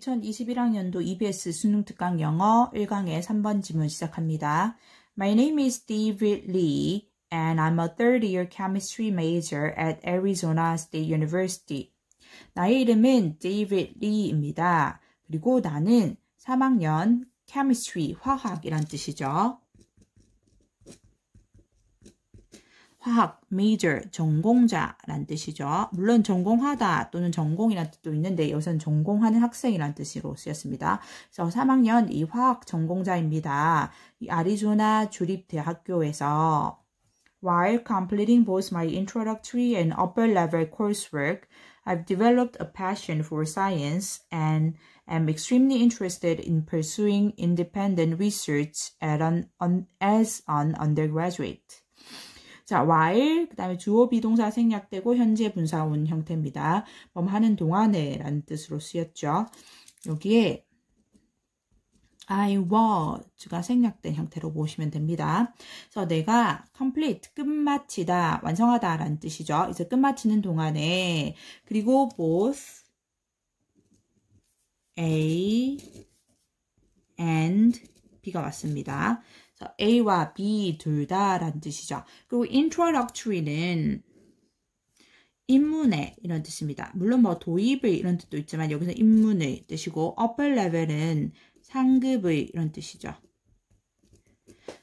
2021학년도 EBS 수능 특강 영어 1강의 3번 지문 시작합니다. My name is David Lee and I'm a third year chemistry major at Arizona State University. 나의 이름은 David Lee입니다. 그리고 나는 3학년 chemistry 화학이란 뜻이죠. 화학, major, 전공자란 뜻이죠. 물론 전공하다 또는 전공이란 뜻도 있는데 여기서는 전공하는 학생이란 뜻으로 쓰였습니다. 그래서 3학년 이 화학 전공자입니다. 이 아리조나 주립대학교에서 While completing both my introductory and upper level coursework, I've developed a passion for science and am extremely interested in pursuing independent research an, on, as an undergraduate. 자, while 그다음에 주어 비동사 생략되고 현재 분사온 형태입니다. 범하는 동안에라는 뜻으로 쓰였죠. 여기에 I was가 생략된 형태로 보시면 됩니다. 그래서 내가 complete 끝마치다 완성하다 라는 뜻이죠. 이제 끝마치는 동안에 그리고 both A and B가 왔습니다. A와 B 둘 다라는 뜻이죠. 그리고 introductory는 입문의 이런 뜻입니다. 물론 뭐 도입의 이런 뜻도 있지만 여기서 입문의 뜻이고 upper level은 상급의 이런 뜻이죠.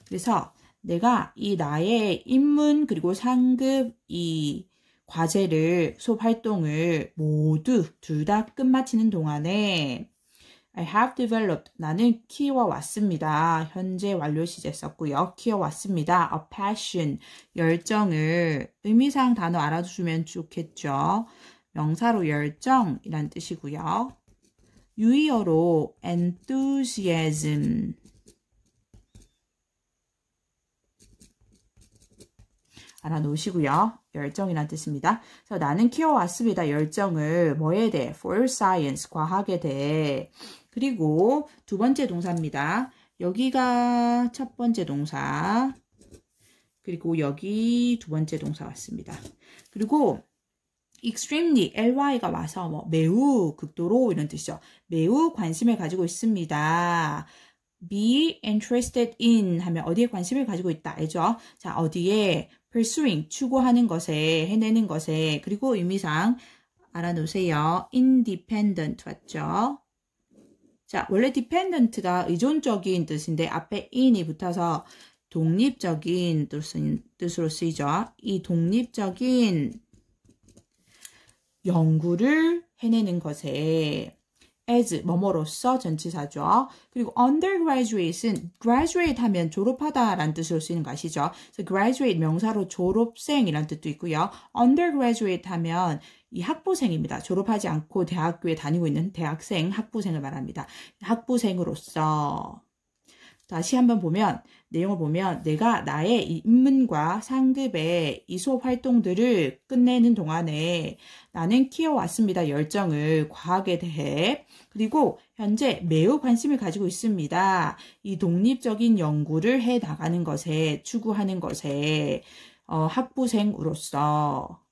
그래서 내가 이 나의 입문 그리고 상급 이 과제를 수업 활동을 모두 둘 다 끝마치는 동안에 I have developed. 나는 키워왔습니다. 현재 완료 시제 썼고요. 키워왔습니다. A passion. 열정을. 의미상 단어 알아주면 좋겠죠. 명사로 열정이란 뜻이고요. 유의어로 enthusiasm. 달아놓으시고요. 열정이란 뜻입니다. 그래서 나는 키워왔습니다. 열정을 뭐에 대해? for science, 과학에 대해. 그리고 두 번째 동사입니다. 여기가 첫 번째 동사. 그리고 여기 두 번째 동사 왔습니다. 그리고 extremely, ly가 와서 뭐 매우 극도로 이런 뜻이죠. 매우 관심을 가지고 있습니다. be interested in 하면 어디에 관심을 가지고 있다. 알죠? 자, 어디에 pursuing 추구하는 것에 해내는 것에 그리고 의미상 알아놓으세요. independent 왔죠? 자, 원래 dependent가 의존적인 뜻인데 앞에 in이 붙어서 독립적인 뜻으로 쓰이죠. 이 독립적인 연구를 해내는 것에 as 뭐뭐로서 전치사죠. 그리고 undergraduate은 graduate 하면 졸업하다 라는 뜻으로 쓰이는 거 아시죠? 그래서 graduate 명사로 졸업생이라는 뜻도 있고요. undergraduate 하면 이 학부생입니다. 졸업하지 않고 대학교에 다니고 있는 대학생, 학부생을 말합니다. 학부생으로서 다시 한번 보면 내용을 보면 내가 나의 입문과 상급의 이 수업 활동들을 끝내는 동안에 나는 키워왔습니다. 열정을 과학에 대해 그리고 현재 매우 관심을 가지고 있습니다. 이 독립적인 연구를 해 나가는 것에 추구하는 것에 어, 학부생으로서